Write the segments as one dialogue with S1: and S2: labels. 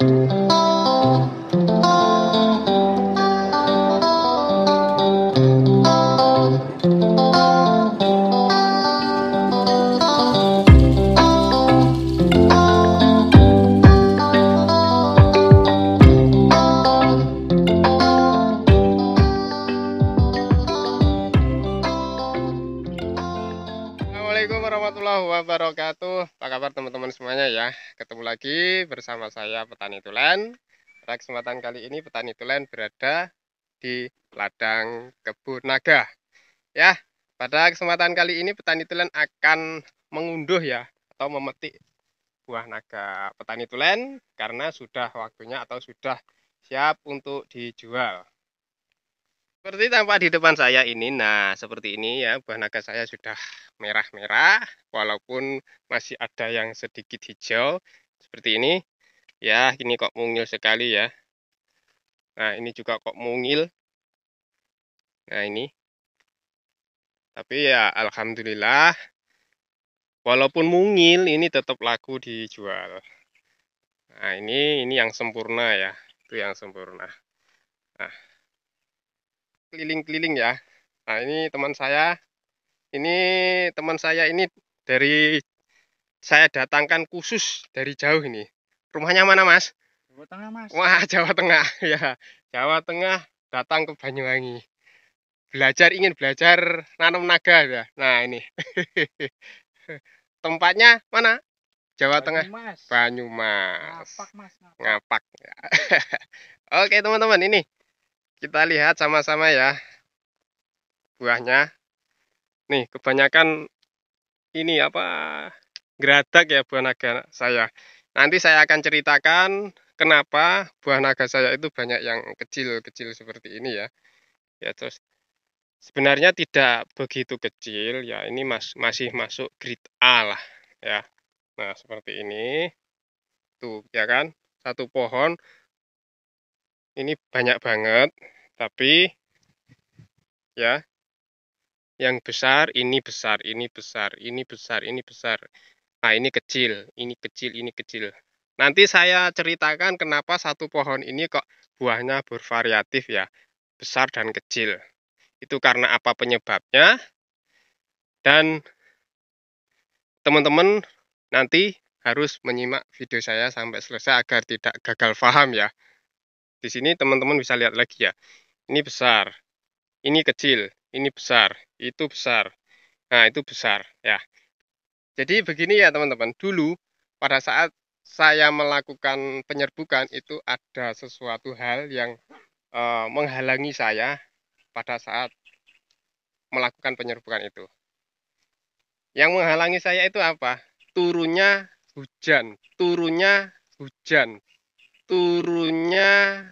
S1: Thank you. ketemu lagi bersama saya Petani Tulen. Pada kesempatan kali ini Petani Tulen berada di ladang kebun naga. Ya, pada kesempatan kali ini Petani Tulen akan mengunduh ya atau memetik buah naga Petani Tulen karena sudah waktunya atau sudah siap untuk dijual. Seperti tampak di depan saya ini, nah seperti ini ya, buah naga saya sudah merah-merah, walaupun masih ada yang sedikit hijau, seperti ini. Ya, ini kok mungil sekali ya. Nah, ini juga kok mungil. Nah, ini. Tapi ya, Alhamdulillah, walaupun mungil, ini tetap laku dijual. Nah, ini ini yang sempurna ya, itu yang sempurna. Nah keliling-keliling ya nah ini teman saya ini teman saya ini dari saya datangkan khusus dari jauh ini rumahnya mana mas Jawa Tengah mas wah Jawa Tengah ya Jawa Tengah datang ke Banyuwangi belajar ingin belajar nanam naga ya nah ini tempatnya mana Jawa Tengah Banyumas Banyumas ngapak mas ngapak, ngapak. Ya. oke teman-teman ini kita lihat sama-sama ya buahnya nih kebanyakan ini apa geradak ya buah naga saya nanti saya akan ceritakan kenapa buah naga saya itu banyak yang kecil-kecil seperti ini ya ya terus sebenarnya tidak begitu kecil ya ini mas masih masuk grid A lah ya nah seperti ini tuh ya kan satu pohon ini banyak banget tapi ya yang besar ini besar ini besar ini besar ini besar nah ini kecil ini kecil ini kecil nanti saya ceritakan kenapa satu pohon ini kok buahnya bervariatif ya besar dan kecil itu karena apa penyebabnya dan teman-teman nanti harus menyimak video saya sampai selesai agar tidak gagal paham ya di sini teman-teman bisa lihat lagi ya. Ini besar, ini kecil, ini besar, itu besar. Nah, itu besar ya. Jadi begini ya teman-teman. Dulu pada saat saya melakukan penyerbukan itu ada sesuatu hal yang e, menghalangi saya pada saat melakukan penyerbukan itu. Yang menghalangi saya itu apa? Turunnya hujan, turunnya hujan, turunnya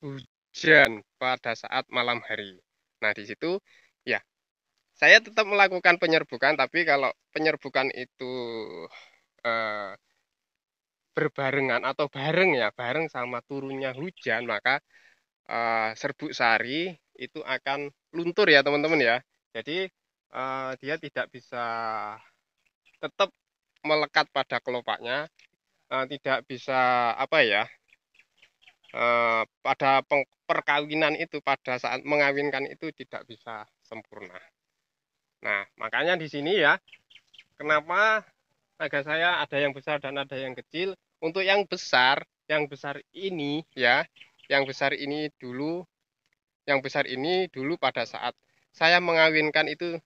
S2: hujan
S1: pada saat malam hari. Nah, di situ ya saya tetap melakukan penyerbukan tapi kalau penyerbukan itu eh, berbarengan atau bareng ya, bareng sama turunnya hujan, maka eh, serbuk sari itu akan luntur ya, teman-teman ya. Jadi eh, dia tidak bisa tetap melekat pada kelopaknya, eh, tidak bisa apa ya, Eh, pada perkawinan itu pada saat mengawinkan itu tidak bisa sempurna. Nah, makanya di sini ya, kenapa naga saya ada yang besar dan ada yang kecil. Untuk yang besar, yang besar ini ya, yang besar ini dulu, yang besar ini dulu pada saat saya mengawinkan itu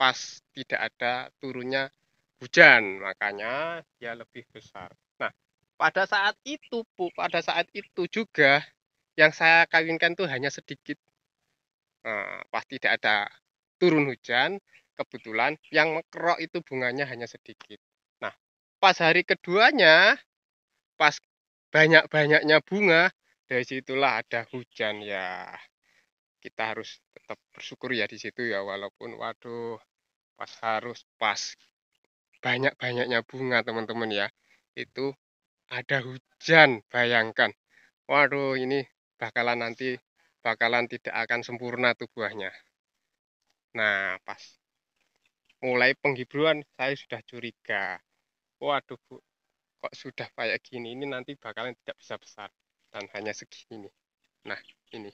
S1: pas tidak ada turunnya hujan, makanya dia lebih besar. Nah, pada saat itu bu pada saat itu juga yang saya kawinkan tuh hanya sedikit nah, pas tidak ada turun hujan kebetulan yang mekerok itu bunganya hanya sedikit nah pas hari keduanya pas banyak-banyaknya bunga dari situlah ada hujan ya kita harus tetap bersyukur ya di situ ya walaupun waduh pas harus pas banyak-banyaknya bunga teman-teman ya itu ada hujan bayangkan waduh ini bakalan nanti bakalan tidak akan sempurna tuh buahnya nah pas mulai penghiburan saya sudah curiga waduh bu kok sudah kayak gini ini nanti bakalan tidak bisa besar dan hanya segini nah ini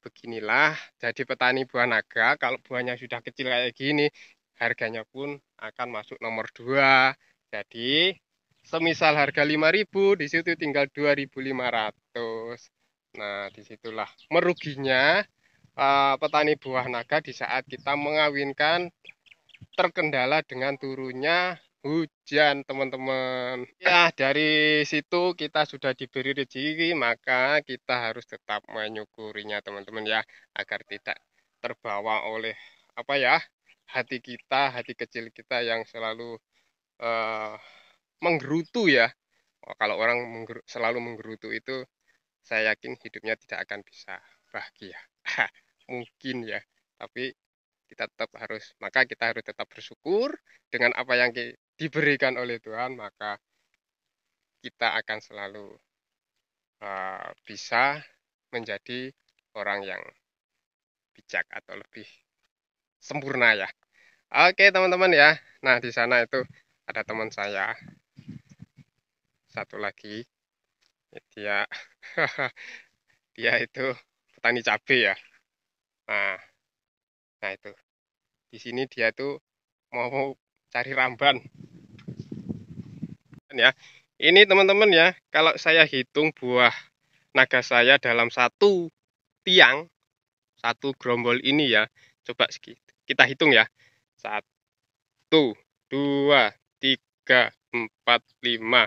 S1: beginilah jadi petani buah naga kalau buahnya sudah kecil kayak gini harganya pun akan masuk nomor dua. jadi semisal harga 5000 di situ tinggal 2500 nah disitulah meruginya uh, petani buah naga di saat kita mengawinkan terkendala dengan turunnya hujan teman-teman ya dari situ kita sudah diberi rezeki maka kita harus tetap menyukurinya teman-teman ya agar tidak terbawa oleh apa ya hati kita hati kecil kita yang selalu uh, menggerutu ya oh, kalau orang menggeru, selalu menggerutu itu saya yakin hidupnya tidak akan bisa bahagia mungkin ya tapi kita tetap harus maka kita harus tetap bersyukur dengan apa yang diberikan oleh Tuhan maka kita akan selalu uh, bisa menjadi orang yang bijak atau lebih sempurna ya oke teman-teman ya nah di sana itu ada teman saya satu lagi ya, dia dia itu petani cabai ya nah nah itu di sini dia tuh mau cari ramban ya ini teman-teman ya kalau saya hitung buah naga saya dalam satu tiang satu gerombol ini ya coba kita hitung ya satu dua tiga empat lima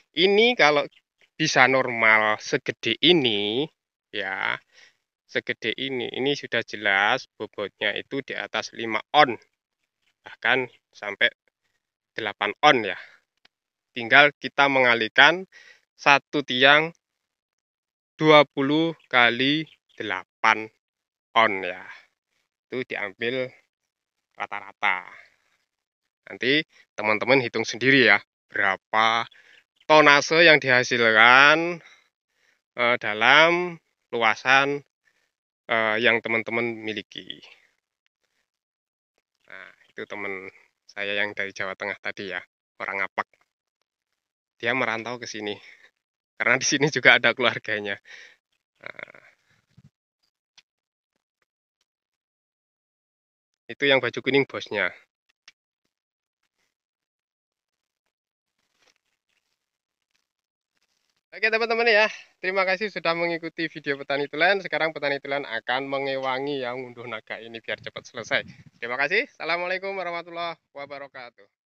S1: ini kalau bisa normal segede ini ya segede ini ini sudah jelas bobotnya itu di atas 5 on bahkan sampai 8 on ya tinggal kita mengalihkan satu tiang 20 kali 8 on ya itu diambil rata-rata nanti teman-teman hitung sendiri ya berapa tonase yang dihasilkan uh, dalam luasan uh, yang teman-teman miliki. Nah, itu teman saya yang dari Jawa Tengah tadi ya, orang ngapak. Dia merantau ke sini. Karena di sini juga ada keluarganya. Nah, itu yang baju kuning bosnya. Oke teman-teman ya, terima kasih sudah mengikuti video petani tulen. Sekarang petani tulen akan mengewangi yang unduh naga ini biar cepat selesai. Terima kasih. Assalamualaikum warahmatullahi wabarakatuh.